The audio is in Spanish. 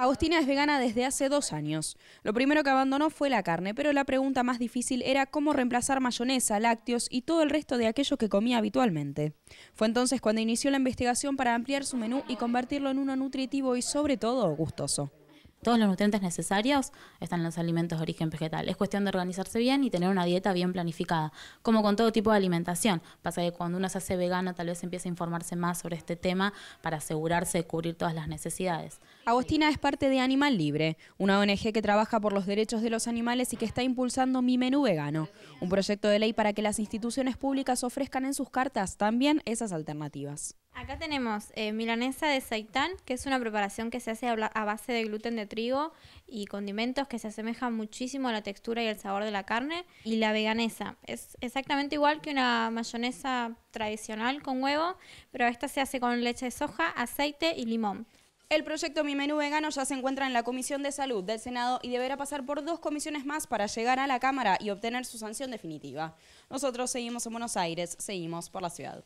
Agustina es vegana desde hace dos años. Lo primero que abandonó fue la carne, pero la pregunta más difícil era cómo reemplazar mayonesa, lácteos y todo el resto de aquello que comía habitualmente. Fue entonces cuando inició la investigación para ampliar su menú y convertirlo en uno nutritivo y sobre todo gustoso. Todos los nutrientes necesarios están en los alimentos de origen vegetal. Es cuestión de organizarse bien y tener una dieta bien planificada, como con todo tipo de alimentación. Pasa que cuando uno se hace vegano tal vez empiece a informarse más sobre este tema para asegurarse de cubrir todas las necesidades. Agostina es parte de Animal Libre, una ONG que trabaja por los derechos de los animales y que está impulsando Mi Menú Vegano, un proyecto de ley para que las instituciones públicas ofrezcan en sus cartas también esas alternativas. Acá tenemos eh, milanesa de seitán, que es una preparación que se hace a base de gluten de trigo y condimentos que se asemejan muchísimo a la textura y el sabor de la carne. Y la veganesa, es exactamente igual que una mayonesa tradicional con huevo, pero esta se hace con leche de soja, aceite y limón. El proyecto Mi Menú Vegano ya se encuentra en la Comisión de Salud del Senado y deberá pasar por dos comisiones más para llegar a la Cámara y obtener su sanción definitiva. Nosotros seguimos en Buenos Aires, seguimos por la ciudad.